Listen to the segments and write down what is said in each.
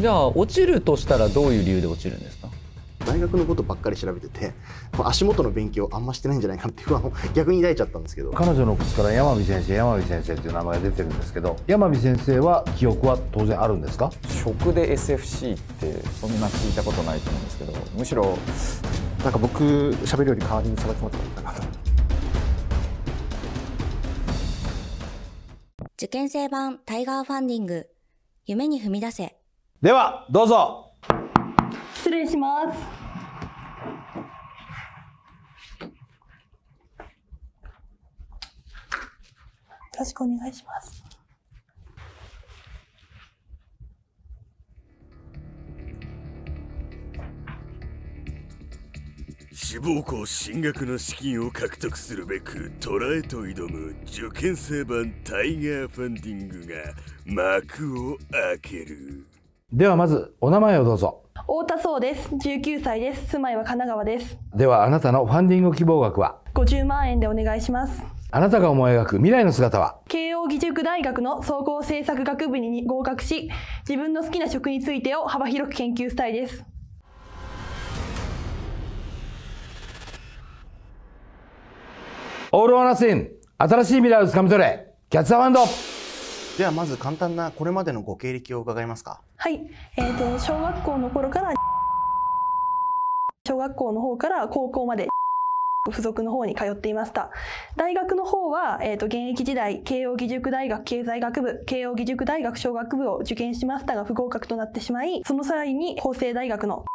じゃあ落ちるとしたらどういう理由で落ちるんですか大学のことばっかり調べてて足元の勉強あんましてないんじゃないかっていう不安を逆に抱いちゃったんですけど彼女の口から山美先生山美先生っていう名前が出てるんですけど山美先生は記憶は当然あるんですか食で SFC ってそんな聞いたことないと思うんですけどむしろなんか僕喋るより代わりにさばきもったいかなと受験生版タイガーファンディング夢に踏み出せではどうぞ失礼しますよろしくお願いします志望校進学の資金を獲得するべく虎へと挑む受験生版タイガーファンディングが幕を開ける。ではまずお名前をどうぞ太田壮です19歳です住まいは神奈川ですではあなたのファンディング希望額は50万円でお願いしますあなたが思い描く未来の姿は慶應義塾大学の総合政策学部に合格し自分の好きな職についてを幅広く研究したいですオールオーナスイン新しい未来をつかみ取れキャッツアワンドではまず簡単なこれまでのご経歴を伺いますかはい、えーと、小学校の頃から小学校の方から高校まで付属の方に通っていました大学の方は、えーと、現役時代慶應義塾大学経済学部慶應義塾大学小学部を受験しましたが不合格となってしまいその際に法政大学の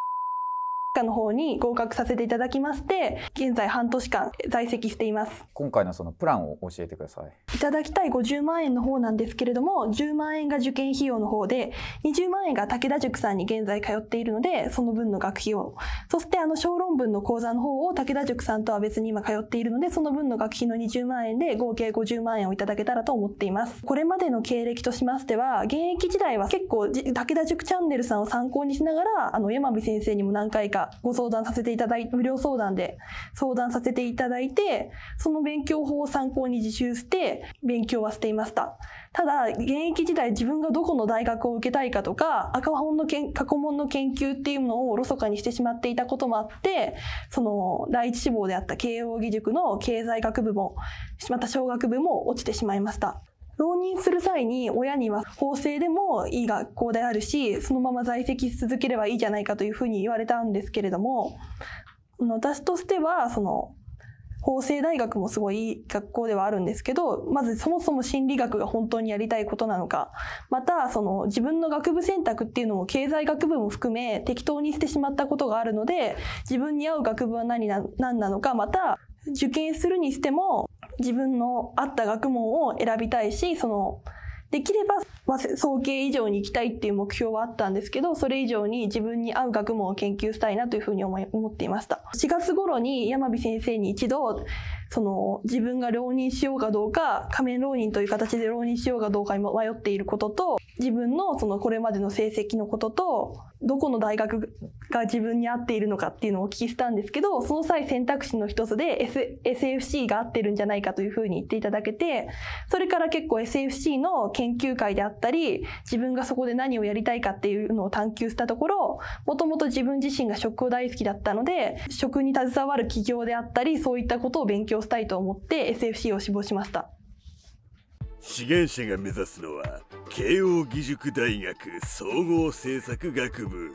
科の方に合格させていただきまして現在半年間在籍しています今回のそのプランを教えてくださいいただきたい50万円の方なんですけれども10万円が受験費用の方で20万円が武田塾さんに現在通っているのでその分の学費をそしてあの小論文の講座の方を武田塾さんとは別に今通っているのでその分の学費の20万円で合計50万円をいただけたらと思っていますこれまでの経歴としましては現役時代は結構武田塾チャンネルさんを参考にしながらあの山美先生にも何回かかご相談させていただいて、無料相談で相談させていただいて、その勉強法を参考に自習して勉強はしていました。ただ、現役時代自分がどこの大学を受けたいかとか、赤本のけん過去問の研究っていうのをおろそかにしてしまっていたこともあって、その第一志望であった慶応義塾の経済学部も、また小学部も落ちてしまいました。浪人する際に親には法制でもいい学校であるし、そのまま在籍し続ければいいじゃないかというふうに言われたんですけれども、私としては、その、法政大学もすごいいい学校ではあるんですけど、まずそもそも心理学が本当にやりたいことなのか、またその自分の学部選択っていうのも経済学部も含め適当にしてしまったことがあるので、自分に合う学部は何な何なのか、また受験するにしても自分の合った学問を選びたいし、その、できれば、まあ、総計以上に行きたいっていう目標はあったんですけど、それ以上に自分に合う学問を研究したいなというふうに思い思っていました。4月頃に山火先生に一度、その自分が浪人しようかどうか仮面浪人という形で浪人しようかどうかに迷っていることと自分のそのこれまでの成績のこととどこの大学が自分に合っているのかっていうのをお聞きしたんですけどその際選択肢の一つで、S、SFC が合ってるんじゃないかというふうに言っていただけてそれから結構 SFC の研究会であったり自分がそこで何をやりたいかっていうのを探求したところもともと自分自身が食を大好きだったので食に携わる企業であったりそういったことを勉強強したいと思って SFC を志望しました志願者が目指すのは慶應義塾大学総合政策学部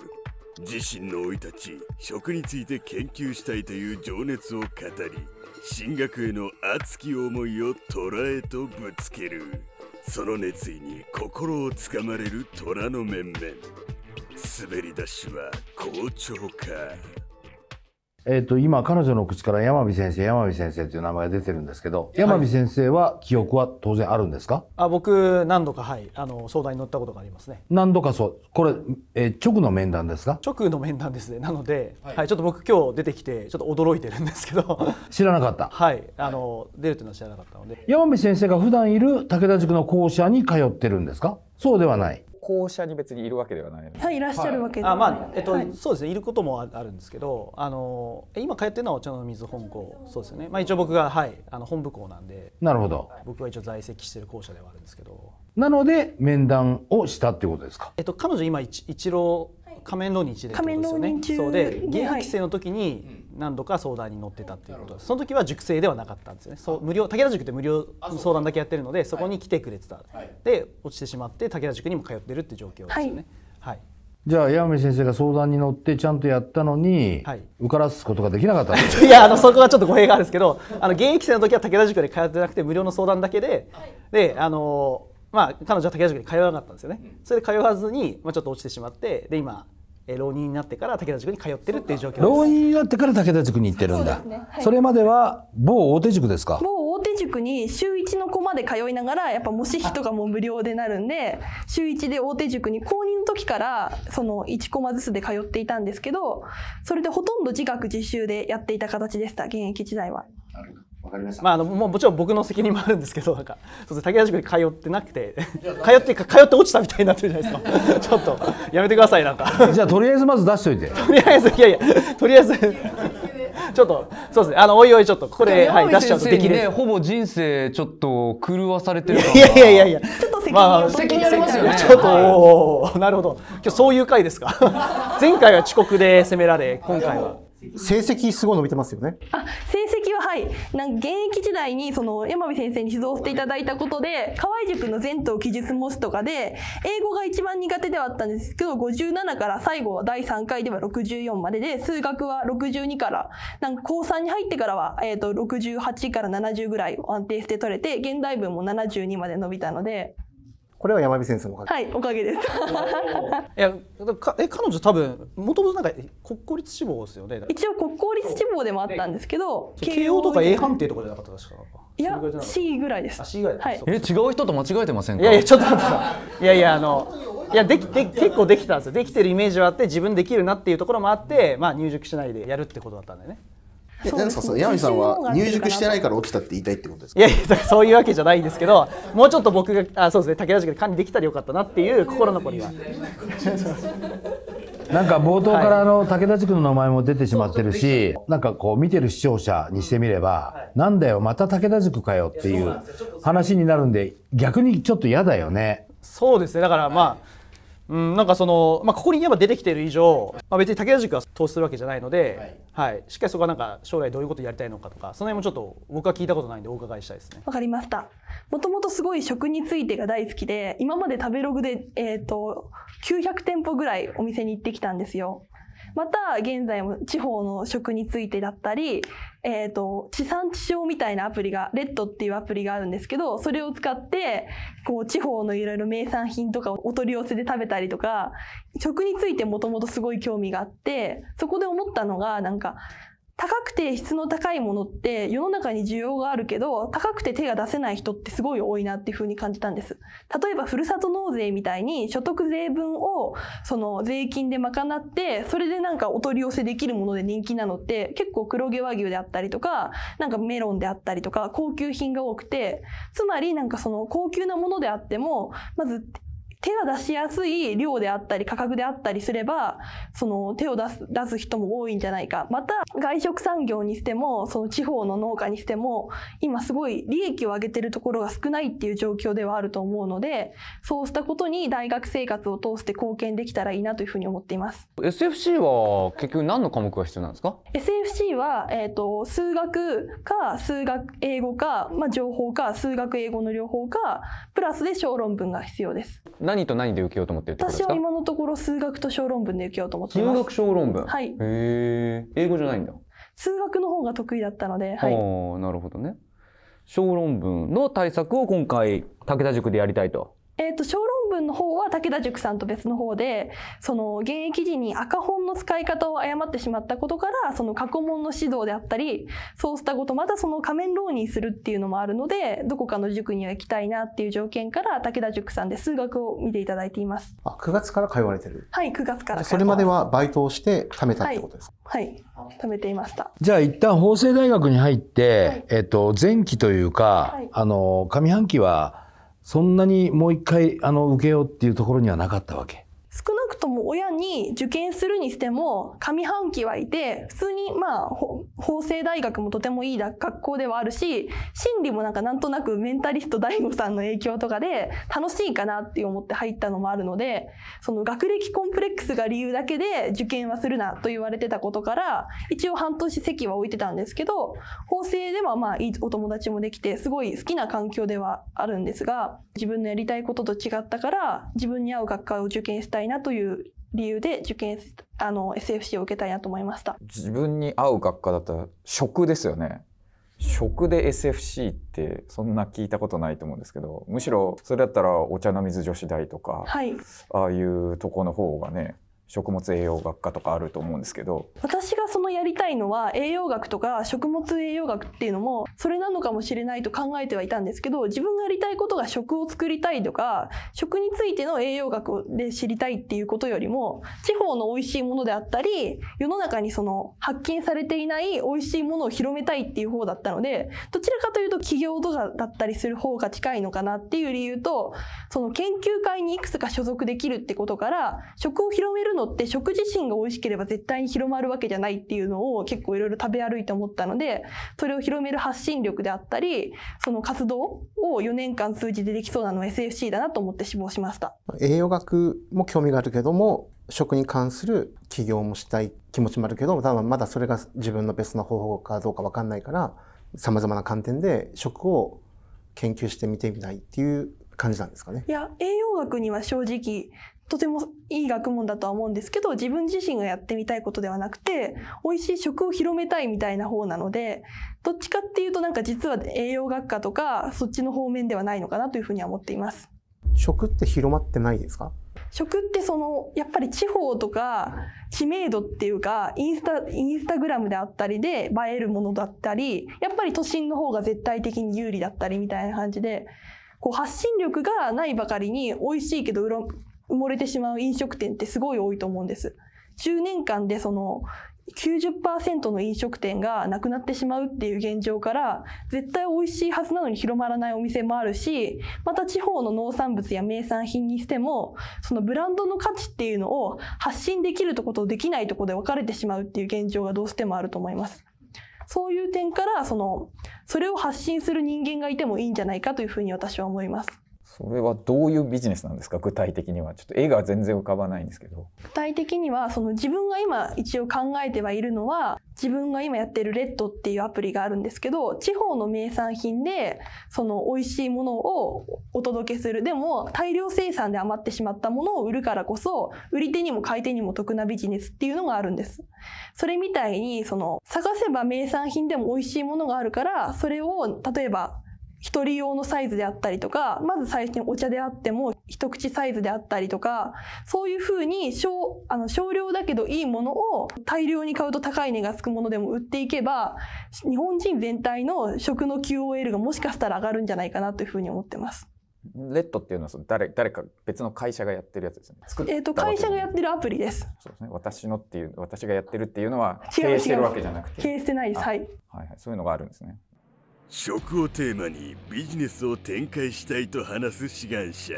自身の生い立ち食について研究したいという情熱を語り進学への熱き思いを虎へとぶつけるその熱意に心をつかまれる虎の面々滑り出しは好調かえっ、ー、と、今、彼女の口から山美先生、山美先生という名前が出てるんですけど、山美先生は記憶は当然あるんですか、あ僕、何度か、はい、あの、相談に乗ったことがありますね。何度かそう。これ、えー、直の面談ですか直の面談ですね。なので、はい、はい、ちょっと僕今日出てきて、ちょっと驚いてるんですけど。知らなかった。はい。あの、出るというのは知らなかったので。山美先生が普段いる武田塾の校舎に通ってるんですかそうではない。校舎に別にいるわけではないはいいらっしゃるわけではない、あまあえっと、はい、そうですねいることもあるんですけどあの今通ってるのはお茶の水本校そうですよねまあ一応僕がはいあの本部校なんでなるほど僕は一応在籍してる校舎ではあるんですけどなので面談をしたってことですかえっと彼女今一一郎仮面浪人一でってことですよね、そうで現役生の時に、はい何度か相談に乗ってたっていうことその時は塾生ではなかったんですよねそう無料武田塾って無料相談だけやってるのでそこに来てくれてた、はい、で落ちてしまって武田塾にも通ってるって状況ですよね、はい、はい、じゃあ矢目先生が相談に乗ってちゃんとやったのに、はい、受からすことができなかった いやあのそこはちょっと語弊があるんですけどあの現役生の時は武田塾で通ってなくて無料の相談だけで、はい、であのまあ、彼女は武田塾に通わなかったんですよね、それで通わずに、まあ、ちょっと落ちてしまってで今浪人になってから武田塾に通ってるっていう状況浪人になってから武田塾に行ってるんだそ、ねはい、それまでは某大手塾ですか某大手塾に週1の子まで通いながらやっぱ模試費とかも無料でなるんで週1で大手塾に公認の時からその1コマずつで通っていたんですけどそれでほとんど自学自習でやっていた形でした現役時代は。なるほどわかりました。まあ、あの、もう、もちろん僕の責任もあるんですけど、なんか。そうです、武田塾に通ってなくて、通って、通って落ちたみたいになってるじゃないですか。ちょっと、やめてください、なんか。じゃあ、とりあえず、まず出しといて。とりあえず、いやいや、とりあえず。ちょっと、そうですね、あの、おいおい、ちょっと、これ、はい、出しちゃうとできほぼ人生、ちょっと、狂わされてる。いやいやいやいや、ちょっと責任、責任ありますよね。ちょっと、おお、なるほど、今日そういう回ですか。前回は遅刻で責められ、今回は。成績すごい伸びてますよね。あ、成績ははい、なんか現役時代にその山美先生に指導していただいたことで、河合塾の前頭記述模試とかで、英語が一番苦手ではあったんですけど、57から最後は第3回では64までで、数学は62から、なんか高3に入ってからは、えっ、ー、と、68から70ぐらいを安定して取れて、現代文も72まで伸びたので、これは山火先生のおかげ。はい、おかげです。いや、かえ彼女多分もともとなんか国公立志望ですよね。一応国公立志望でもあったんですけど、慶応とか A 判定とかじゃなかった確か。いや、C ぐらいです。あ、C ぐらい。はい。え、違う人と間違えてませんか。いやいや、ちょっと待って。いやいや、あの。いやできで結構できたんですよできてるイメージはあって自分できるなっていうところもあって、まあ、入塾しないでやるってことだったんだよね何ですかそのヤミさんは入塾してないから落ちたって言いたいってことですかいやいやそういうわけじゃないんですけどもうちょっと僕があそうですね武田塾で管理できたらよかったなっていう心残りは。なんか冒頭からあの武田塾の名前も出てしまってるし、なんかこう見てる視聴者にしてみれば、なんだよまた武田塾かよっていう話になるんで逆にちょっと嫌だよね。そうですねだからまあうん、なんかその、まあ、ここにいえば出てきている以上、まあ、別に武田塾は投資するわけじゃないので、はい、はい、しっかりそこはなんか将来どういうことやりたいのかとかその辺もちょっと僕は聞いたことないんでお伺いしたいですね。わかりましたもともとすごい食についてが大好きで今まで食べログで、えーと、と900店舗ぐらいお店に行ってきたんですよ。また現在も地方の食についてだったり、えっ、ー、と、地産地消みたいなアプリが、レッドっていうアプリがあるんですけど、それを使って、こう、地方のいろいろ名産品とかをお取り寄せで食べたりとか、食についてもともとすごい興味があって、そこで思ったのが、なんか、高くて質の高いものって世の中に需要があるけど、高くて手が出せない人ってすごい多いなっていうふうに感じたんです。例えば、ふるさと納税みたいに所得税分をその税金で賄って、それでなんかお取り寄せできるもので人気なのって結構黒毛和牛であったりとか、なんかメロンであったりとか高級品が多くて、つまりなんかその高級なものであっても、まず手が出しやすい量であったり価格であったりすれば、その手を出す、出す人も多いんじゃないか。また、外食産業にしても、その地方の農家にしても、今すごい利益を上げてるところが少ないっていう状況ではあると思うので、そうしたことに大学生活を通して貢献できたらいいなというふうに思っています。SFC は結局何の科目が必要なんですか ?SFC は、えっ、ー、と、数学か数学英語か、まあ、情報か数学英語の両方か、プラスで小論文が必要です。何と何で受けようと思ってるってことですか私は今のところ数学と小論文で受けようと思ってます。数学小論文はい。へ英語じゃないんだ。数学の方が得意だったので、はい。なるほどね。小論文の対策を今回、武田塾でやりたいと。えっ、ー、と、小論文の方は武田塾さんと別の方でその現役時に赤本の使い方を誤ってしまったことからその過去問の指導であったりそうしたことまたその仮面浪人するっていうのもあるのでどこかの塾には行きたいなっていう条件から武田塾さんで数学を見ていただいています。あ9月から通われてるはい9月からそれまではバイトをして貯めたってことですか、はい、はい、貯めていましたじゃあ一旦法政大学に入って、はい、えっと、前期というか、はい、あの上半期はそんなにもう一回あの受けようっていうところにはなかったわけ。少なくとも親に受験するにしても上半期はいて普通にまあ法政大学もとてもいい学校ではあるし心理もなんかなんとなくメンタリスト DAIGO さんの影響とかで楽しいかなって思って入ったのもあるのでその学歴コンプレックスが理由だけで受験はするなと言われてたことから一応半年席は置いてたんですけど法政ではまあいいお友達もできてすごい好きな環境ではあるんですが自分のやりたいことと違ったから自分に合う学科を受験したいなといういう理由で受験あの SFC を受けたいなと思いました自分に合う学科だったら食ですよね食で SFC ってそんな聞いたことないと思うんですけどむしろそれだったらお茶の水女子大とか、はい、ああいうとこの方がね食物栄養学科とかあると思うんですけど私がそのやりたいのは栄養学とか食物栄養学っていうのもそれなのかもしれないと考えてはいたんですけど自分がやりたいことが食を作りたいとか食についての栄養学で知りたいっていうことよりも地方の美味しいものであったり世の中にその発見されていない美味しいものを広めたいっていう方だったのでどちらかというと企業とかだったりする方が近いのかなっていう理由とその研究会にいくつか所属できるってことから食を広めるのって食自身が美味しければ絶対に広まるわけじゃないっていうのを結構いろいろ食べ歩いて思ったので、それを広める発信力であったり、その活動を4年間通じてできそうなのは SFC だなと思って志望しました。栄養学も興味があるけども、食に関する起業もしたい気持ちもあるけど、多分まだそれが自分のベストな方法かどうかわかんないから、様々な観点で食を研究してみてみたいっていう感じなんですかねいや栄養学には正直とてもいい学問だとは思うんですけど、自分自身がやってみたいことではなくて、美味しい食を広めたいみたいな方なので、どっちかっていうとなんか実は栄養学科とか、そっちの方面ではないのかなというふうには思っています。食って広まってないですか食ってその、やっぱり地方とか、知名度っていうか、インスタ、インスタグラムであったりで映えるものだったり、やっぱり都心の方が絶対的に有利だったりみたいな感じで、こう発信力がないばかりに美味しいけど埋もれてしまう飲食店ってすごい多いと思うんです。10年間でその90%の飲食店がなくなってしまうっていう現状から絶対美味しいはずなのに広まらないお店もあるしまた地方の農産物や名産品にしてもそのブランドの価値っていうのを発信できるとことできないとこで分かれてしまうっていう現状がどうしてもあると思います。そういう点からそのそれを発信する人間がいてもいいんじゃないかというふうに私は思います。それはどういうビジネスなんですか具体的にはちょっと絵が全然浮かばないんですけど具体的にはその自分が今一応考えてはいるのは自分が今やってるレッドっていうアプリがあるんですけど地方の名産品でその美味しいものをお届けするでも大量生産で余ってしまったものを売るからこそ売り手にも買い手にも得なビジネスっていうのがあるんですそれみたいにその探せば名産品でも美味しいものがあるからそれを例えば一人用のサイズであったりとか、まず最初にお茶であっても一口サイズであったりとか、そういうふうに少あの少量だけどいいものを大量に買うと高い値がつくものでも売っていけば、日本人全体の食の QOL がもしかしたら上がるんじゃないかなというふうに思ってます。レッドっていうのはその誰誰か別の会社がやってるやつですね。えっ、ー、と会社がやってるアプリです。そうですね。私のっていう私がやってるっていうのは経営してるわけじゃなくて、経営してないです。はい。はいはいそういうのがあるんですね。食をテーマにビジネスを展開したいと話す志願者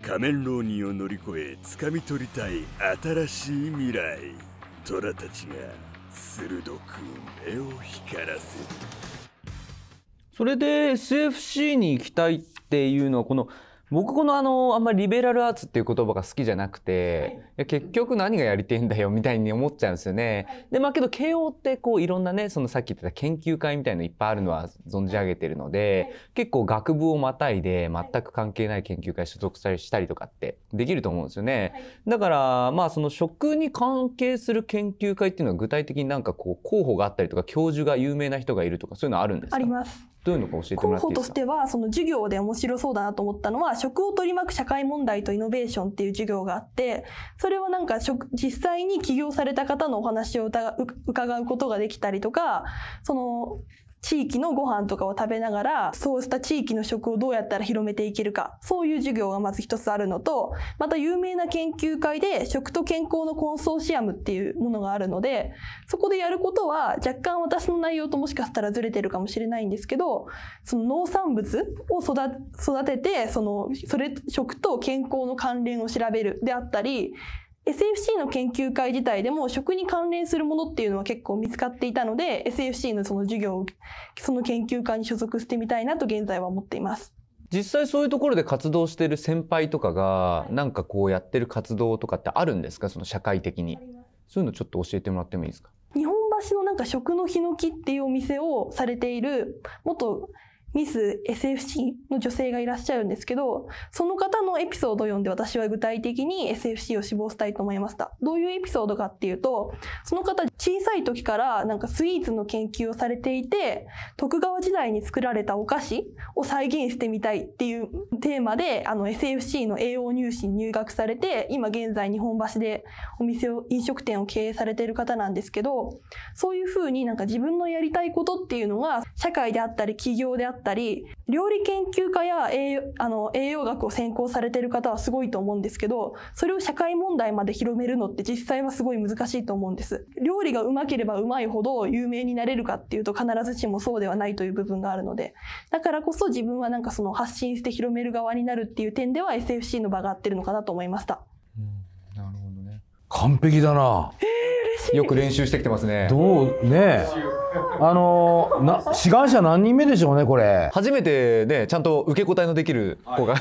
仮面浪人を乗り越え掴み取りたい新しい未来虎たちが鋭く目を光らせるそれで SFC に行きたいっていうのはこの僕このあのあんまりリベラルアーツっていう言葉が好きじゃなくて、はいや結局何がやりてえんだよみたいに思っちゃうんですよね。でまあけど慶応ってこういろんなねそのさっき言ってた研究会みたいのいっぱいあるのは存じ上げてるので、結構学部をまたいで全く関係ない研究会所属したりしたりとかってできると思うんですよね。だからまあその職に関係する研究会っていうのは具体的になんかこう候補があったりとか教授が有名な人がいるとかそういうのあるんですかあります。どういうのか教えてもらっていいですか候補としてはその授業で面白そうだなと思ったのは職を取り巻く社会問題とイノベーションっていう授業があってそれはなんか実際に起業された方のお話を伺うことができたりとかその地域のご飯とかを食べながら、そうした地域の食をどうやったら広めていけるか、そういう授業がまず一つあるのと、また有名な研究会で食と健康のコンソーシアムっていうものがあるので、そこでやることは若干私の内容ともしかしたらずれてるかもしれないんですけど、その農産物を育てて、その、それ、食と健康の関連を調べるであったり、SFC の研究会自体でも食に関連するものっていうのは結構見つかっていたので SFC のその授業をその研究会に所属してみたいなと現在は思っています。実際そういうところで活動してる先輩とかがなんかこうやってる活動とかってあるんですかその社会的にそういうのちょっと教えてもらってもいいですか日本橋のなんか食のヒノキっていうお店をされている元ミス SFC の女性がいらっしゃるんですけど、その方のエピソードを読んで私は具体的に SFC を志望したいと思いました。どういうエピソードかっていうと、その方小さい時からなんかスイーツの研究をされていて、徳川時代に作られたお菓子を再現してみたいっていうテーマで、あの SFC の AO 入試に入学されて、今現在日本橋でお店を、飲食店を経営されている方なんですけど、そういうふうになんか自分のやりたいことっていうのが社会であったり企業であったりったり料理研究家や栄あの栄養学を専攻されてる方はすごいと思うんですけどそれを社会問題まで広めるのって実際はすごい難しいと思うんです料理がうまければうまいほど有名になれるかっていうと必ずしもそうではないという部分があるのでだからこそ自分はなんかその発信して広める側になるっていう点では SFC の場が合ってるのかなと思いました完璧だな、えよく練習してきてますねどうねあのー、な志願者何人目でしょうねこれ初めてねちゃんと受け答えのできる子が、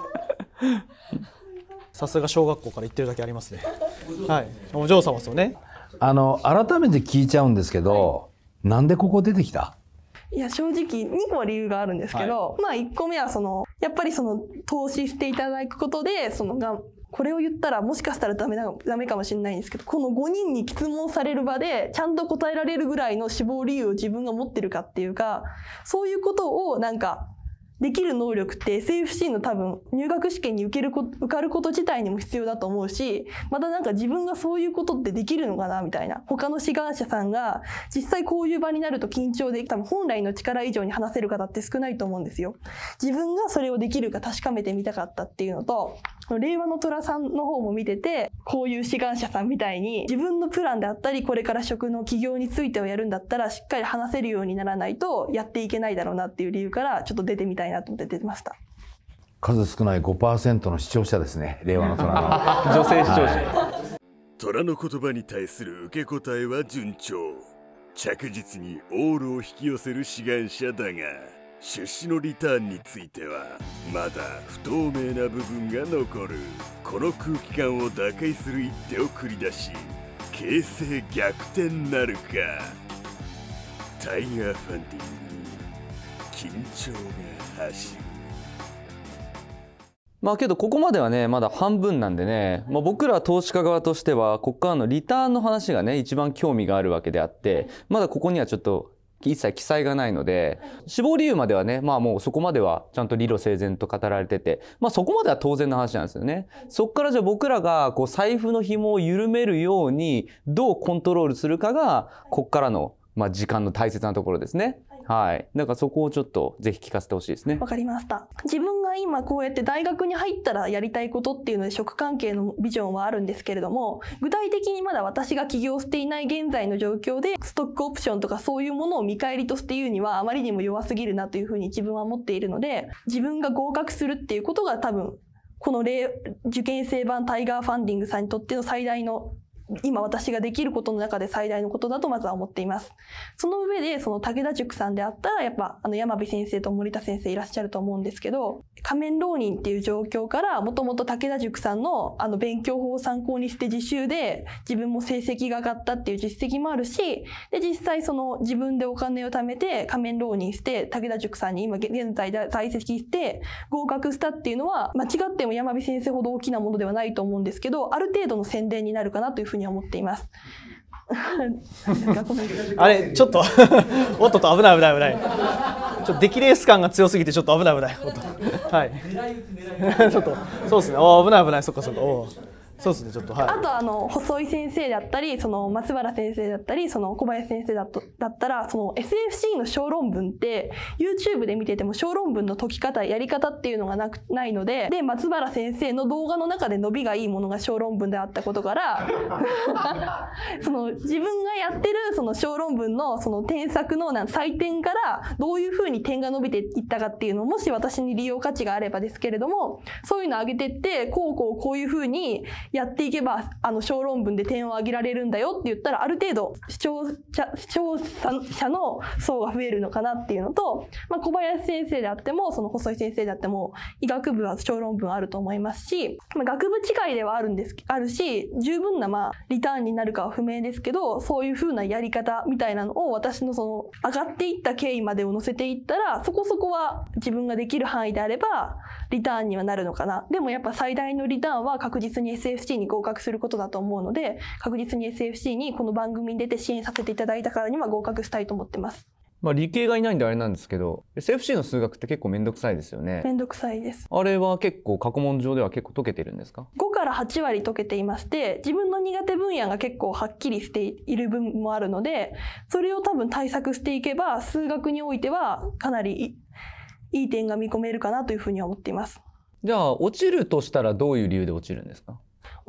さすが小学校から行ってるだけありますねはいお嬢様ですよねあの改めて聞いちゃうんですけど、はい、なんでここ出てきたいや、正直、2個は理由があるんですけど、はい、まあ、1個目は、その、やっぱりその、投資していただくことで、そのが、これを言ったらもしかしたらダメダメかもしれないんですけど、この5人に質問される場で、ちゃんと答えられるぐらいの死亡理由を自分が持ってるかっていうか、そういうことをなんか、できる能力って SFC の多分入学試験に受けるこ受かること自体にも必要だと思うし、またなんか自分がそういうことってできるのかなみたいな。他の志願者さんが実際こういう場になると緊張で多分本来の力以上に話せる方って少ないと思うんですよ。自分がそれをできるか確かめてみたかったっていうのと、令和の虎さんの方も見てて、こういう志願者さんみたいに、自分のプランであったり、これから職の起業についてをやるんだったら、しっかり話せるようにならないと、やっていけないだろうなっていう理由から、ちょっと出てみたいなと思って出てました。数少ない5%の視聴者ですね、令和の虎の。女性視聴者。はい、虎の言葉に対する受け答えは順調。着実にオールを引き寄せる志願者だが。出資のリターンについてはまだ不透明な部分が残るこの空気感を打開する一手を繰り出し形勢逆転なるかタイガーファンディング緊張が走るまあけどここまではねまだ半分なんでね、まあ、僕ら投資家側としてはここからのリターンの話がね一番興味があるわけであってまだここにはちょっと一切記載がないので、死亡理由まではね、まあもうそこまではちゃんと理路整然と語られてて、まあそこまでは当然の話なんですよね。そっからじゃあ僕らがこう財布の紐を緩めるようにどうコントロールするかが、こっからの、まあ時間の大切なところですね。はい。だからそこをちょっとぜひ聞かせてほしいですね。わかりました。自分は今こうやって大学に入ったらやりたいことっていうので職関係のビジョンはあるんですけれども、具体的にまだ私が起業していない現在の状況で、ストックオプションとかそういうものを見返りとして言うにはあまりにも弱すぎるなというふうに自分は思っているので、自分が合格するっていうことが多分この受験生版タイガーファンディングさんにとっての最大の今私ができることの中で最大のことだとまずは思っています。その上で、その武田塾さんであったら、やっぱあの山部先生と森田先生いらっしゃると思うんですけど、仮面浪人っていう状況から、もともと武田塾さんのあの勉強法を参考にして自習で自分も成績が上がったっていう実績もあるし、で、実際その自分でお金を貯めて仮面浪人して、武田塾さんに今現在在籍して合格したっていうのは、間違っても山部先生ほど大きなものではないと思うんですけど、ある程度の宣伝になるかなというふうにに思っています。あれちょっと おっとと危ない危ない危ないちょっと出来レース感が強すぎてちょっと危ない危ないはい ちょっとそうですねお危ない危ないそっかそっかおそうですねちょっとはいあとあの細井先生だったりその松原先生だったりその小林先生だとだったらその SFC の小論文って YouTube で見てても小論文の解き方やり方っていうのがなくないのでで松原先生の動画の中で伸びがいいものが小論文であったことから その自分がやってるその小論文のその添削の採点からどういうふうに点が伸びていったかっていうのをもし私に利用価値があればですけれどもそういうのを上げてってこうこうこういうふうにやっていけば、あの、小論文で点を上げられるんだよって言ったら、ある程度、視聴者、視聴者の層が増えるのかなっていうのと、まあ、小林先生であっても、その細井先生であっても、医学部は小論文あると思いますし、まあ、学部違いではあるんです、あるし、十分な、まあ、リターンになるかは不明ですけど、そういうふうなやり方みたいなのを、私のその、上がっていった経緯までを載せていったら、そこそこは自分ができる範囲であれば、リターンにはなるのかな。でもやっぱ最大のリターンは確実に SF SFC に合格することだと思うので、確実に SFC にこの番組に出て支援させていただいたからには合格したいと思ってます。まあ、理系がいないんであれなんですけど SFC の数学って結構めんどくさいですよねめんどくさいですあれは結構過去問上では結構解けてるんですか5から8割解けていまして自分の苦手分野が結構はっきりしている分もあるのでそれを多分対策していけば数学においてはかなりいい点が見込めるかなというふうに思っていますじゃあ落ちるとしたらどういう理由で落ちるんですか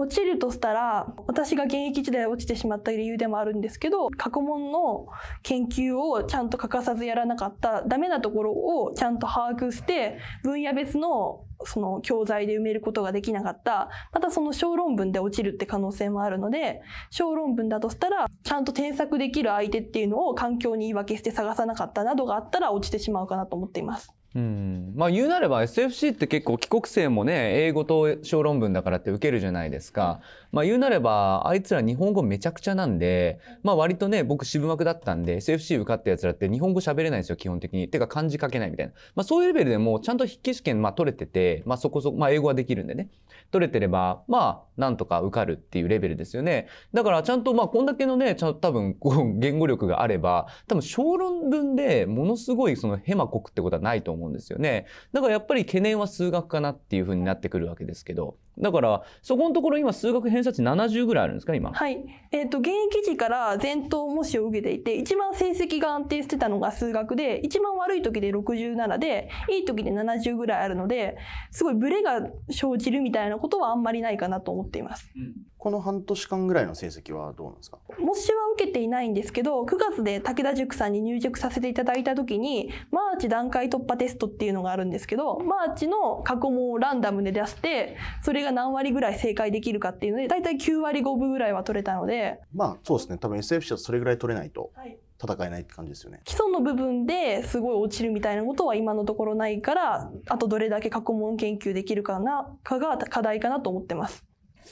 落ちるとしたら、私が現役時代落ちてしまった理由でもあるんですけど、過去問の研究をちゃんと欠かさずやらなかった、ダメなところをちゃんと把握して、分野別のその教材で埋めることができなかった、またその小論文で落ちるって可能性もあるので、小論文だとしたら、ちゃんと添削できる相手っていうのを環境に言い訳して探さなかったなどがあったら落ちてしまうかなと思っています。うん、まあ言うなれば SFC って結構帰国生もね英語と小論文だからって受けるじゃないですか、まあ、言うなればあいつら日本語めちゃくちゃなんで、まあ、割とね僕渋幕だったんで SFC 受かったやつらって日本語喋れないんですよ基本的にてか漢字書けないみたいな、まあ、そういうレベルでもちゃんと筆記試験まあ取れてて、まあ、そこそこ、まあ、英語はできるんでね取れてればまあなんとか受かるっていうレベルですよね。だからちゃんとまあこんだけのね、ちゃん多分 こう言語力があれば、多分小論文でものすごいそのヘマこくってことはないと思うんですよね。だからやっぱり懸念は数学かなっていうふうになってくるわけですけど。だから、そこのところ今数学偏差値70ぐらいあるんですか、今。はい。えっ、ー、と、現役時から前頭模試を受けていて、一番成績が安定してたのが数学で、一番悪い時で67で、いい時で70ぐらいあるので、すごいブレが生じるみたいなことはあんまりないかなと思っています。うんこの半年間ぐらいの成績はどうなんですか模試は受けていないんですけど9月で武田塾さんに入塾させていただいた時にマーチ段階突破テストっていうのがあるんですけどマーチの過去問をランダムで出してそれが何割ぐらい正解できるかっていうので大体9割5分ぐらいは取れたのでまあそうですね多分 SFC だそれぐらい取れないと。はい戦えないって感じですよね基礎の部分ですごい落ちるみたいなことは今のところないからあとどれだけ過去問研究できるかなかが課題かなと思ってます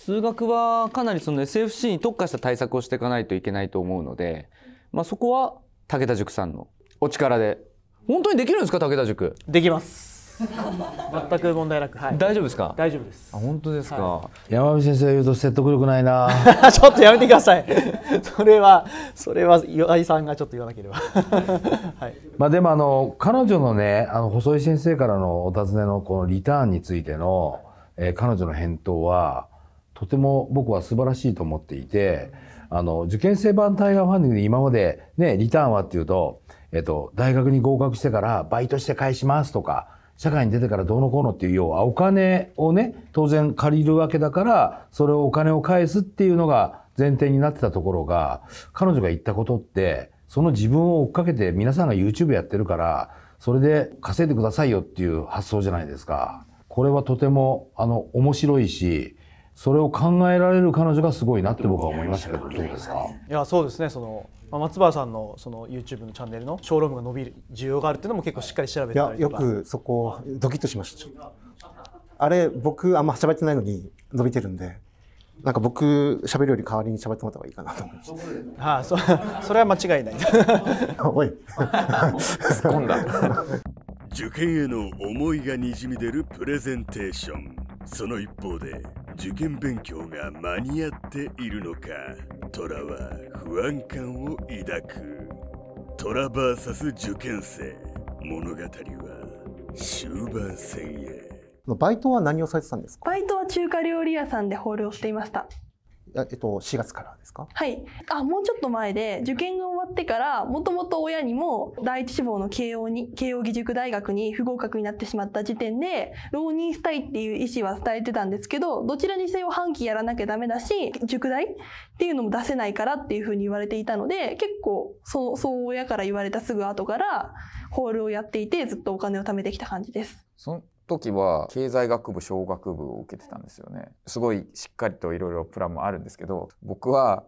数学はかなりその SFC に特化した対策をしていかないといけないと思うので、まあ、そこは武田塾さんのお力で本当にできるんですか武田塾できます全く問題なく、はい、大丈夫ですか大丈夫ですあ本当ですか、はい、山上先生言うと説得力ないな ちょっとやめてください それはそれは岩井さんがちょっと言わなければ、はい、まあでもあの彼女のねあの細井先生からのお尋ねのこのリターンについての、えー、彼女の返答はとても僕は素晴らしいと思っていて、あの、受験生版タイガーファンディングで今までね、リターンはっていうと、えっと、大学に合格してからバイトして返しますとか、社会に出てからどうのこうのっていうようお金をね、当然借りるわけだから、それをお金を返すっていうのが前提になってたところが、彼女が言ったことって、その自分を追っかけて皆さんが YouTube やってるから、それで稼いでくださいよっていう発想じゃないですか。これはとても、あの、面白いし、それを考えられる彼女がすごいなって僕は思いましたけどどうですかいやそうですねその松原さんのその YouTube のチャンネルのショールームが伸びる需要があるっていうのも結構しっかり調べてたりとかいやよくそこドキッとしましたあれ僕あんま喋ってないのに伸びてるんでなんか僕喋るより代わりに喋ってもらった方がいいかなと思いましはあ、そ それは間違いない。おい。突っんだ。受験への思いがにじみ出るプレゼンテーション。その一方で受験勉強が間に合っているのか虎は不安感を抱くトラバーサス受験生物語は終盤戦へバイトは何をされてたんですかバイトは中華料理屋さんでホールをしていましたえっと、4月からですかはいあもうちょっと前で受験が終わってからもともと親にも第一志望の慶応に慶応義塾大学に不合格になってしまった時点で浪人したいっていう意思は伝えてたんですけどどちらにせよ半期やらなきゃダメだし塾代っていうのも出せないからっていうふうに言われていたので結構そそう親から言われたすぐ後からホールをやっていてずっとお金を貯めてきた感じです。そ時は経済学部小学部を受けてたんですよねすごいしっかりといろいろプランもあるんですけど僕は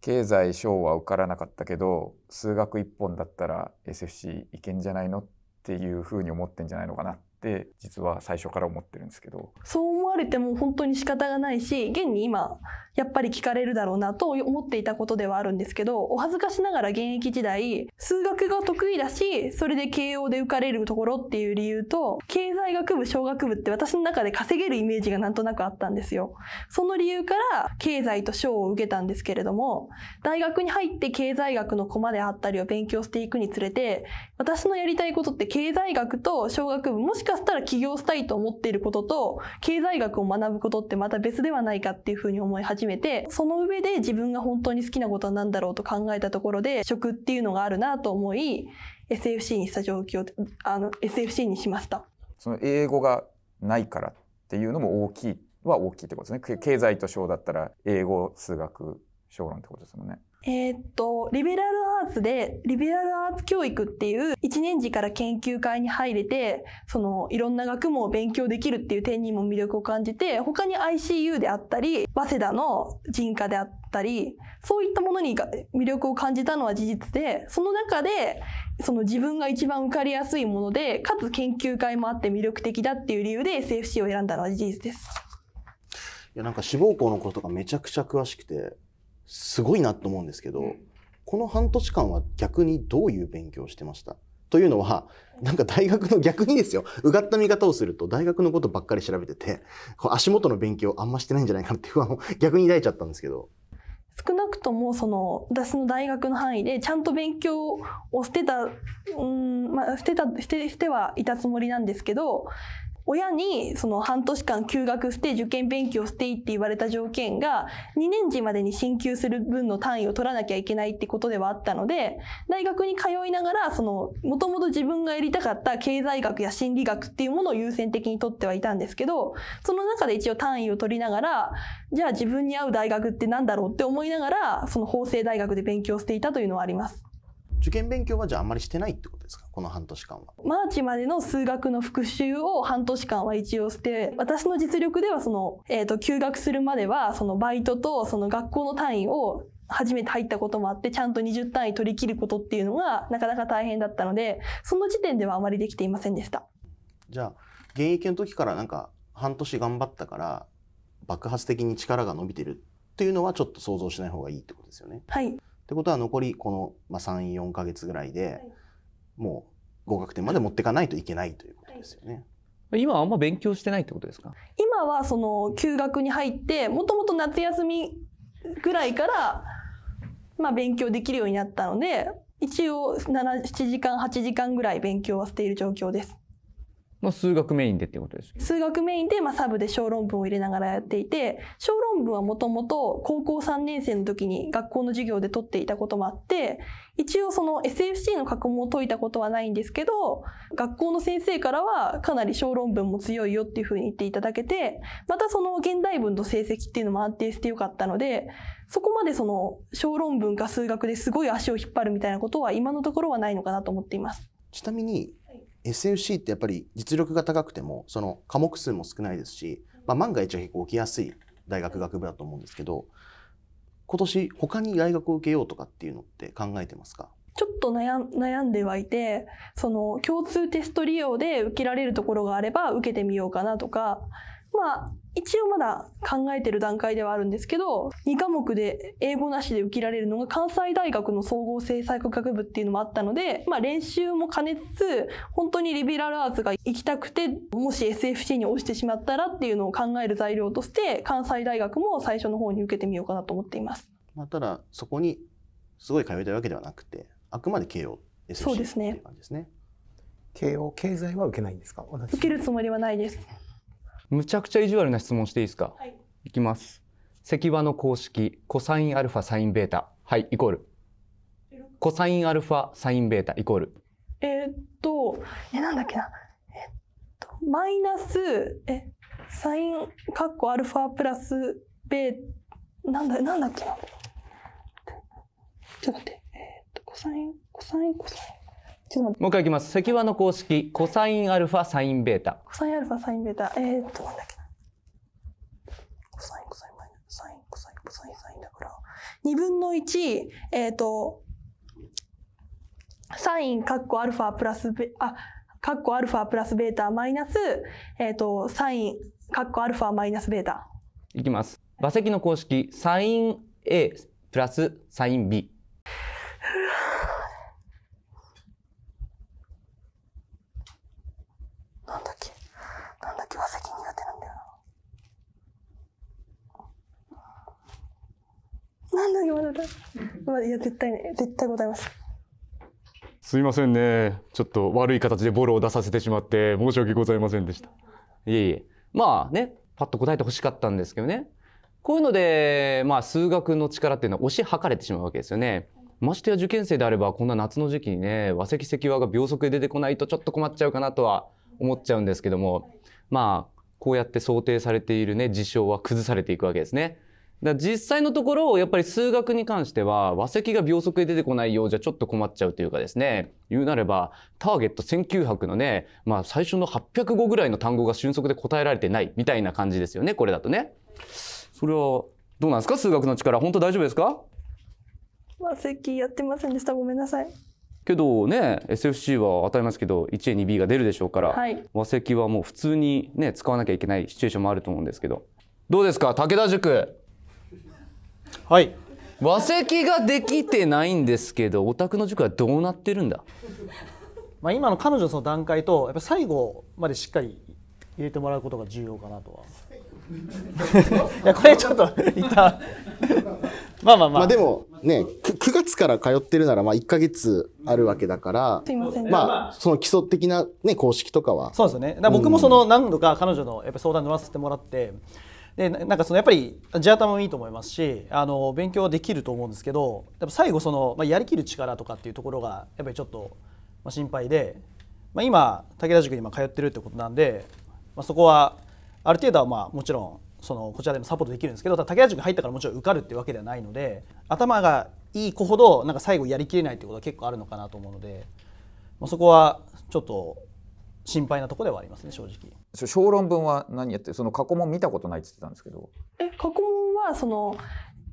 経済小は受からなかったけど数学1本だったら SFC いけんじゃないのっていうふうに思ってんじゃないのかなって実は最初から思ってるんですけどそう思われても本当に仕方がないし現に今やっぱり聞かれるだろうなと思っていたことではあるんですけど、お恥ずかしながら現役時代、数学が得意だし、それで慶応で受かれるところっていう理由と、経済学部、商学部って私の中で稼げるイメージがなんとなくあったんですよ。その理由から、経済と賞を受けたんですけれども、大学に入って経済学のコマであったりを勉強していくにつれて、私のやりたいことって経済学と商学部、もしかしたら起業したいと思っていることと、経済学を学ぶことってまた別ではないかっていうふうに思い始め始めて、その上で自分が本当に好きなことは何だろうと考えたところで、食っていうのがあるなと思い、SFC にした状況、あの、SFC にしました。その英語がないからっていうのも大きいは大きいってことですね。経済と小だったら英語、数学、小論ってことですもんね。えー、っと、リベラルアーツで、リベラルアーツ教育っていう、1年次から研究会に入れて、その、いろんな学問を勉強できるっていう点にも魅力を感じて、他に ICU であったり、早稲田の人科であったり、そういったものに魅力を感じたのは事実で、その中で、その自分が一番受かりやすいもので、かつ研究会もあって魅力的だっていう理由で SFC を選んだのは事実です。いや、なんか志望校のことかめちゃくちゃ詳しくて、すごいなと思うんですけど、うん、この半年間は逆にどういう勉強をしてましたというのは、なんか大学の逆にですよ、うがった見方をすると大学のことばっかり調べてて、足元の勉強あんましてないんじゃないかなって不安を 逆に抱いちゃったんですけど。少なくともその私の大学の範囲でちゃんと勉強をしてた、うんまあ、してたてしてはいたつもりなんですけど親にその半年間休学して受験勉強していいって言われた条件が2年次までに進級する分の単位を取らなきゃいけないってことではあったので大学に通いながらそのもともと自分がやりたかった経済学や心理学っていうものを優先的に取ってはいたんですけどその中で一応単位を取りながらじゃあ自分に合う大学って何だろうって思いながらその法政大学で勉強していたというのはあります。受験勉強はじゃああんまりしてないってことですかこの半年間は。マーチまでの数学の復習を半年間は一応して、私の実力ではその、えっ、ー、と、休学するまでは、そのバイトとその学校の単位を初めて入ったこともあって、ちゃんと20単位取り切ることっていうのがなかなか大変だったので、その時点ではあまりできていませんでした。じゃあ、現役の時からなんか半年頑張ったから、爆発的に力が伸びてるっていうのはちょっと想像しない方がいいってことですよね。はい。ってことは残りこの、ま34か月ぐらいで、もう合格点まで持っていかないといけないということですよね。はい今あんま勉強してないってことですか今はその休学に入ってもともと夏休みぐらいから、まあ、勉強できるようになったので一応7 7時間8時間ぐらい勉強はしている状況です。まあ、数学メインでってことです数学メインで、まあ、サブで小論文を入れながらやっていて、小論文はもともと高校3年生の時に学校の授業で取っていたこともあって、一応その SFC の過去問を解いたことはないんですけど、学校の先生からはかなり小論文も強いよっていうふうに言っていただけて、またその現代文の成績っていうのも安定してよかったので、そこまでその小論文か数学ですごい足を引っ張るみたいなことは今のところはないのかなと思っています。ちなみに SFC ってやっぱり実力が高くてもその科目数も少ないですし、まあ、万が一は結構起きやすい大学学部だと思うんですけど今年他に大学を受けようとかっていうのって考えてますかちょっと悩んではいてその共通テスト利用で受けられるところがあれば受けてみようかなとかまあ、一応まだ考えてる段階ではあるんですけど、2科目で英語なしで受けられるのが関西大学の総合政策学部っていうのもあったので、まあ練習も兼ねつつ、本当にリベラルアーツが行きたくて、もし SFC に落ちてしまったらっていうのを考える材料として、関西大学も最初の方に受けてみようかなと思っています。まあ、ただ、そこにすごい通いたいわけではなくて、あくまで慶応 SFC っていう感じですね。慶応経済は受けないんですか受けるつもりはないです。むちゃくちゃ意地悪な質問していいですか、はい、いきます積和の公式コサインアルファサインベータはいイコールコサインアルファサインベータイコールえー、っとえなんだっけなえっとマイナスえサインカッコアルファプラスベーなんだなんだっけなちょっと待ってえー、っとコサインコサインコサインちょっと待って。もう一回いきます。積和の公式、コサインアルファサインベータ。コサインアルファサインベータ。えー、っと、なんだっけな。コサイン、コサインマイナス、サイン、コサイン、コサイン、サインだから。二分の一、えー、っと、サイン、カッコアルファプラスベ、あ、カッコアルファプラスベータマイナス、えっ、と、サイン、カッコアルファマイナスベータ。いきます。馬積の公式、サイン A プラスサイン B。なんだ今のだ。まあ、いや、絶対ね、絶対ございます。すいませんね。ちょっと悪い形でボロを出させてしまって、申し訳ございませんでした。いえいえ。まあね、パッと答えてほしかったんですけどね。こういうので、まあ、数学の力っていうのは推し量れてしまうわけですよね。ましてや受験生であれば、こんな夏の時期にね、和石石和が秒速で出てこないとちょっと困っちゃうかなとは思っちゃうんですけども、まあ、こうやって想定されているね、事象は崩されていくわけですね。だ実際のところ、やっぱり数学に関しては、和積が秒速で出てこないようじゃちょっと困っちゃうというかですね、言うなれば、ターゲット1900のね、まあ最初の800語ぐらいの単語が瞬足で答えられてないみたいな感じですよね、これだとね。それは、どうなんですか数学の力、本当大丈夫ですか和積やってませんでした。ごめんなさい。けどね SFC は与えますけど 1A2B が出るでしょうから、はい、和積はもう普通にね使わなきゃいけないシチュエーションもあると思うんですけどどうですか武田塾はい和石ができてないんですけどお宅の塾はどうなってるんだ まあ今の彼女の段階とやっぱ最後までしっかり入れてもらうことが重要かなとは いやこれちょっと一旦 まあまあまあ、まあ、でもね九月から通ってるならまあ一か月あるわけだからすみません、まあその基礎的な、ね、公式とかはそうですよね僕もその何度か彼女のやっぱ相談に乗らせてもらって、うんでなんかそのやっぱり地頭もいいと思いますしあの勉強はできると思うんですけどやっぱ最後その、まあ、やりきる力とかっていうところがやっぱりちょっと、まあ、心配で、まあ、今武田塾に今通ってるってことなんで、まあ、そこはある程度はまあもちろんそのこちらでもサポートできるんですけどただ武田塾に入ったからもちろん受かるってわけではないので頭がいい子ほどなんか最後やりきれないってことは結構あるのかなと思うので、まあ、そこはちょっと心配なところではありますね正直。小論文は何やってその過去問見たことないって言ってたんですけどえ過去問はその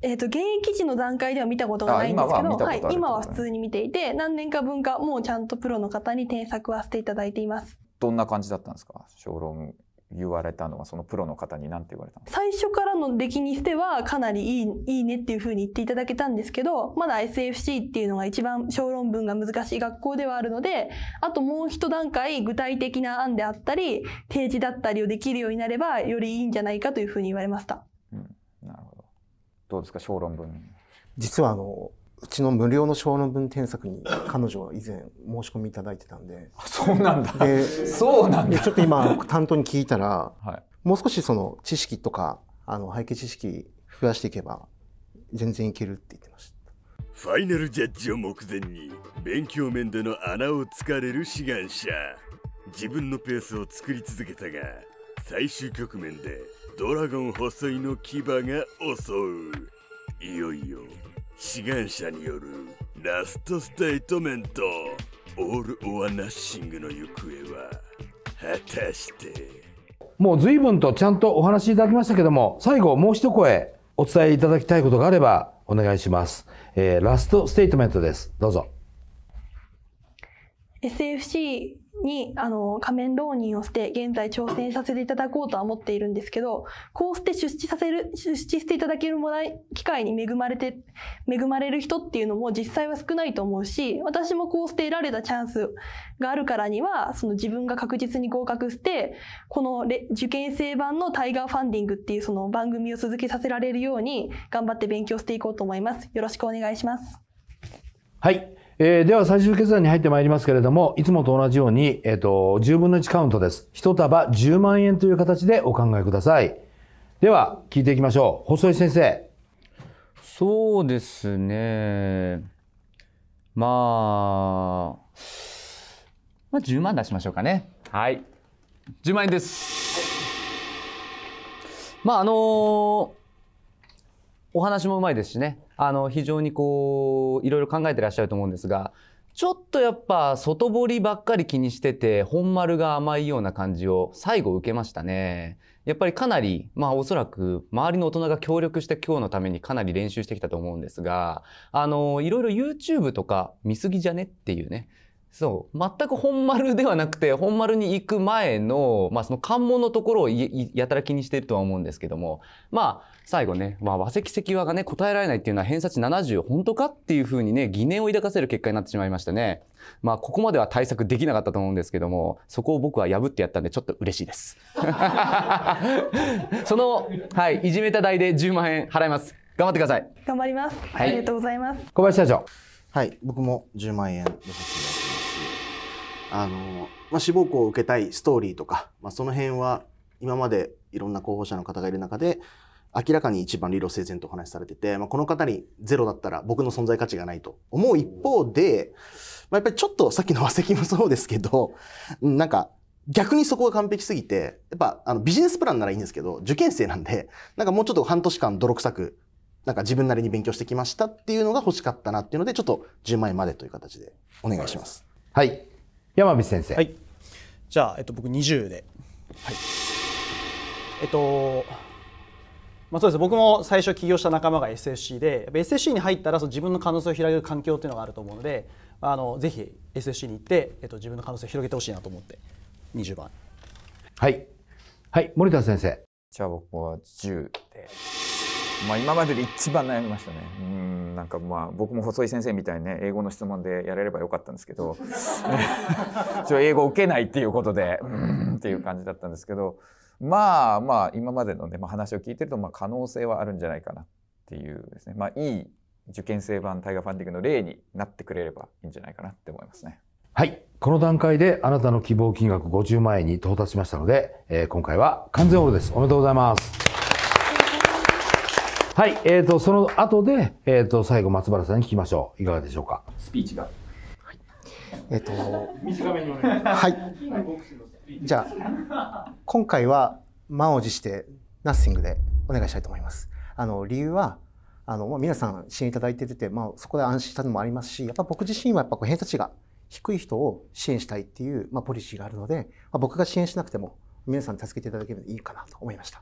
えーと、現役時の段階では見たことがないんですけど、ね、はい、今は普通に見ていて何年か分かもうちゃんとプロの方に添削はしていただいていますどんな感じだったんですか小論言われたのはそのプロの方に何て言われたの最初からの出来にしてはかなりいいいいねっていうふうに言っていただけたんですけどまだ SFC っていうのが一番小論文が難しい学校ではあるのであともう一段階具体的な案であったり提示だったりをできるようになればよりいいんじゃないかというふうに言われました。うん、なるほどどうですか小論文実はあのうちの無料の小論文添削に彼女は以前申し込みいただいてたんで。そうなんだ。で、そうなんだ。ちょっと今担当に聞いたら、はい、もう少しその知識とか、あの背景知識増やしていけば全然いけるって言ってました。ファイナルジャッジを目前に勉強面での穴を突かれる志願者。自分のペースを作り続けたが、最終局面でドラゴン細いの牙が襲う。いよいよ志願者によるラストステートメントオール・オア・ナッシングの行方は果たしてもう随分とちゃんとお話しいただきましたけども最後もう一声お伝えいただきたいことがあればお願いします、えー、ラストステートメントですどうぞ SFC にあの仮面浪人をして現在挑戦させていただこうとは思っているんですけどこうして出資させる出資していただけるもらい機会に恵まれて恵まれる人っていうのも実際は少ないと思うし私もこうして得られたチャンスがあるからにはその自分が確実に合格してこの受験生版のタイガーファンディングっていうその番組を続けさせられるように頑張って勉強していこうと思います。よろしくお願いします。はい、えー、では最終決断に入ってまいりますけれども、いつもと同じように、えっ、ー、と、10分の1カウントです。1束10万円という形でお考えください。では、聞いていきましょう。細井先生。そうですね。まあ、まあ、10万出しましょうかね。はい。10万円です。まあ、あのー、お話もうまいですしね。あの非常にこういろいろ考えてらっしゃると思うんですがちょっとやっぱ外堀ばっかり気にしてて本丸が甘いような感じを最後受けましたね。やっぱりかなりまあおそらく周りの大人が協力して今日のためにかなり練習してきたと思うんですがあのいろいろ YouTube とか見過ぎじゃねっていうねそう。全く本丸ではなくて、本丸に行く前の、まあその関門のところをやたら気にしてるとは思うんですけども、まあ最後ね、まあ和石石和がね、答えられないっていうのは偏差値70、本当かっていうふうにね、疑念を抱かせる結果になってしまいましたね。まあここまでは対策できなかったと思うんですけども、そこを僕は破ってやったんでちょっと嬉しいです。その、はい、いじめた代で10万円払います。頑張ってください。頑張ります。はい、ありがとうございます。小林社長。はい、僕も10万円あの、まあ、志望校を受けたいストーリーとか、まあ、その辺は今までいろんな候補者の方がいる中で、明らかに一番理路整然とお話しされてて、まあ、この方にゼロだったら僕の存在価値がないと思う一方で、まあ、やっぱりちょっとさっきの和 席もそうですけど、なんか逆にそこが完璧すぎて、やっぱあのビジネスプランならいいんですけど、受験生なんで、なんかもうちょっと半年間泥臭く、なんか自分なりに勉強してきましたっていうのが欲しかったなっていうので、ちょっと10万円までという形でお願いします。はい。山口先生、はい、じゃあ、えっと、僕20で、はい、えっとまあ、そうです僕も最初起業した仲間が SSC で SSC に入ったらその自分の可能性を広げる環境っていうのがあると思うのであのぜひ SSC に行って、えっと、自分の可能性を広げてほしいなと思って20番はいはい森田先生じゃあ僕は10で。まあ、今までで一番悩みましたね。うんなんかまあ僕も細井先生みたいにね英語の質問でやれればよかったんですけど 一応英語受けないっていうことでうんっていう感じだったんですけどまあまあ今までのね、まあ、話を聞いてるとまあ可能性はあるんじゃないかなっていうですねまあいい受験生版タイガーファンディングの例になってくれればいいんじゃないかなって思いますね。はい。この段階であなたの希望金額50万円に到達しましたので、えー、今回は完全オールです。おめでとうございます。はい、えっ、ー、と、その後で、えっ、ー、と、最後、松原さんに聞きましょう。いかがでしょうか。スピーチが。はい、えっ、ー、と、短めにお願いします。はい。じゃあ、今回は満を持して、ナッシングでお願いしたいと思います。あの、理由は、あの、まあ、皆さん支援いただいてて、まあ、そこで安心したのもありますし、やっぱ僕自身はやっぱ偏差値が低い人を支援したいっていう、まあ、ポリシーがあるので、まあ、僕が支援しなくても皆さん助けていただけるのいいかなと思いました。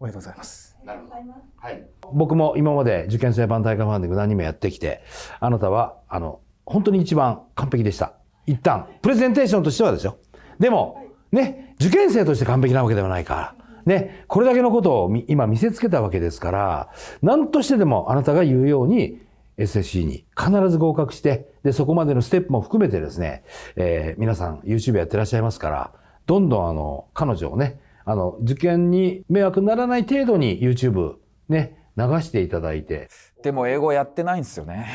おめでとうございます。なるほど。はい。僕も今まで受験生版大会ファンディング何もやってきて、あなたは、あの、本当に一番完璧でした。一旦、プレゼンテーションとしてはですよ。でも、ね、受験生として完璧なわけではないから。ね、これだけのことを今見せつけたわけですから、何としてでもあなたが言うように、SSC に必ず合格して、で、そこまでのステップも含めてですね、えー、皆さん YouTube やってらっしゃいますから、どんどんあの、彼女をね、あの、受験に迷惑ならない程度に YouTube ね、流していただいて。でも英語やってないんですよね。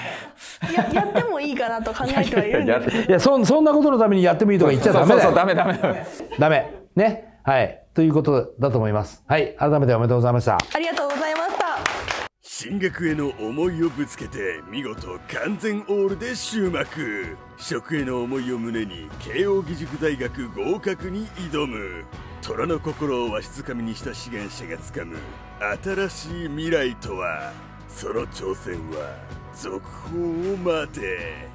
や、やってもいいかなと考えてはいるんですけど。いや、そんなことのためにやってもいいとか言っちゃダメだよ。そうそう、ダメダメダメ。ダメ。ね。はい。ということだと思います。はい。改めておめでとうございました。ありがとうございました。進学への思いをぶつけて、見事完全オールで終幕。食への思いを胸に慶應義塾大学合格に挑む虎の心をわしづかみにした志願者がつかむ新しい未来とはその挑戦は続報を待て